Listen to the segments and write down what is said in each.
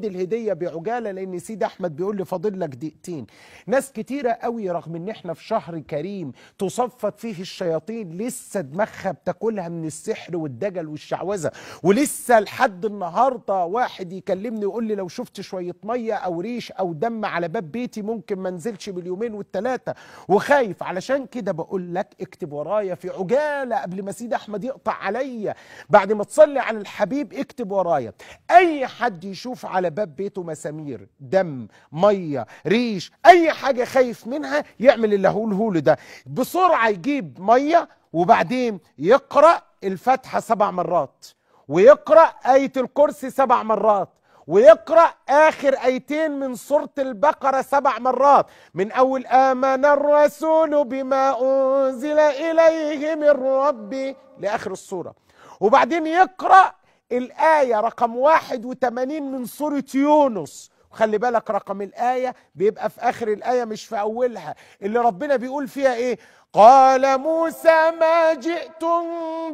خد الهديه بعجاله لان سيدي احمد بيقول لي فاضل لك دقيقتين ناس كتيره قوي رغم ان احنا في شهر كريم تصفت فيه الشياطين لسه دماغها بتاكلها من السحر والدجل والشعوذه ولسه لحد النهارده واحد يكلمني يقول لي لو شفت شويه ميه او ريش او دم على باب بيتي ممكن ما انزلش باليومين والثلاثه وخايف علشان كده بقول لك اكتب ورايا في عجاله قبل ما سيدي احمد يقطع عليا بعد ما تصلي على الحبيب اكتب ورايا اي حد يشوف على باب بيته مسامير دم ميه ريش اي حاجه خايف منها يعمل اللي هقوله له ده بسرعه يجيب ميه وبعدين يقرا الفاتحه سبع مرات ويقرا ايه الكرسي سبع مرات ويقرأ آخر آيتين من سورة البقرة سبع مرات من أول آمن الرسول بما أنزل إليه من ربي لآخر السورة وبعدين يقرأ الآية رقم 81 من سورة يونس وخلي بالك رقم الآية بيبقى في آخر الآية مش في أولها اللي ربنا بيقول فيها إيه قال موسى ما جئتم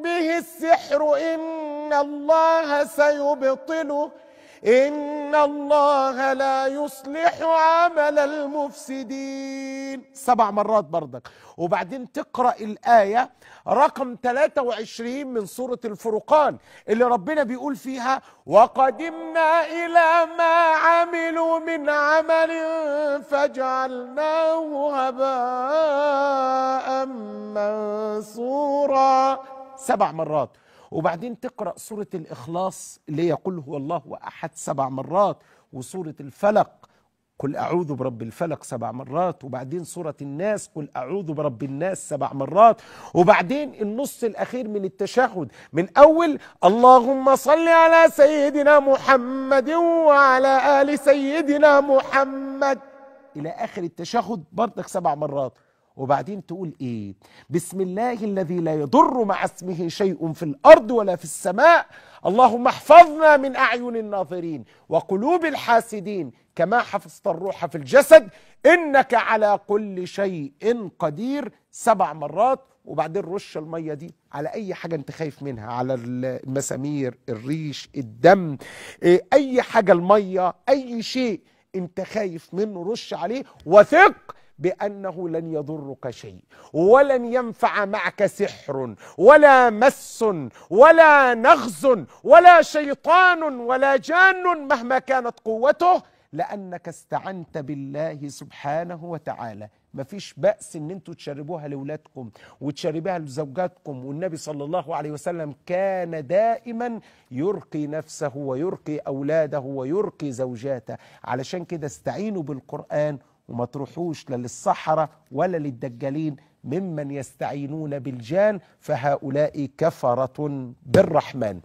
به السحر إن الله سيبطله إن الله لا يصلح عمل المفسدين سبع مرات برضك وبعدين تقرأ الآية رقم 23 من سورة الفرقان اللي ربنا بيقول فيها وقدمنا إلى ما عملوا من عمل فجعلناه هباء منصورا سبع مرات وبعدين تقرأ سورة الإخلاص اللي هي قل هو الله أحد سبع مرات وسورة الفلق قل أعوذ برب الفلق سبع مرات وبعدين سورة الناس قل أعوذ برب الناس سبع مرات وبعدين النص الأخير من التشهد من أول اللهم صل على سيدنا محمد وعلى آل سيدنا محمد إلى آخر التشهد برضك سبع مرات وبعدين تقول ايه بسم الله الذي لا يضر مع اسمه شيء في الارض ولا في السماء اللهم احفظنا من اعين الناظرين وقلوب الحاسدين كما حفظت الروح في الجسد انك على كل شيء قدير سبع مرات وبعدين رش الميه دي على اي حاجه انت خايف منها على المسامير الريش الدم إيه، اي حاجه الميه اي شيء انت خايف منه رش عليه وثق بأنه لن يضرك شيء ولن ينفع معك سحر ولا مس ولا نغز ولا شيطان ولا جان مهما كانت قوته لأنك استعنت بالله سبحانه وتعالى مفيش بأس ان انتوا تشربوها لأولادكم وتشربها لزوجاتكم والنبي صلى الله عليه وسلم كان دائما يرقي نفسه ويرقي أولاده ويرقي زوجاته علشان كده استعينوا بالقرآن وما تروحوش لا للصحراء ولا للدجالين ممن يستعينون بالجان فهؤلاء كفرة بالرحمن